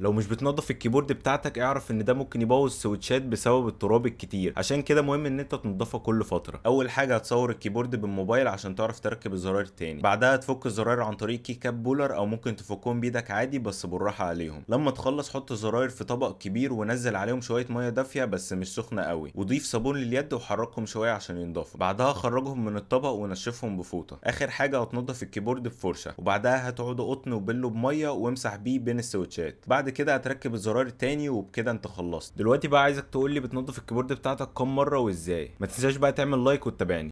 لو مش بتنظف الكيبورد بتاعتك اعرف ان ده ممكن يبوظ السويتشات بسبب التراب الكتير عشان كده مهم ان انت تنضفه كل فتره اول حاجه هتصور الكيبورد بالموبايل عشان تعرف تركب الزراير تاني بعدها تفك الزراير عن طريق كيكاب بولر او ممكن تفكهم بايدك عادي بس بالراحه عليهم لما تخلص حط الزراير في طبق كبير ونزل عليهم شويه ميه دافيه بس مش سخنه قوي وضيف صابون لليد وحركهم شويه عشان ينضفوا بعدها خرجهم من الطبق ونشفهم بفوطه اخر حاجه هتنضف الكيبورد بفرشه وبعدها هتقعد قطن وبله بميه وامسح بيه بين السويتشات بعد بعد كده هتركب الزرار تاني وبكده انت خلصت دلوقتي بقى عايزك تقول لي بتنظف الكيبورد بتاعتك كام مره وازاي ما تنساش بقى تعمل لايك وتتابعني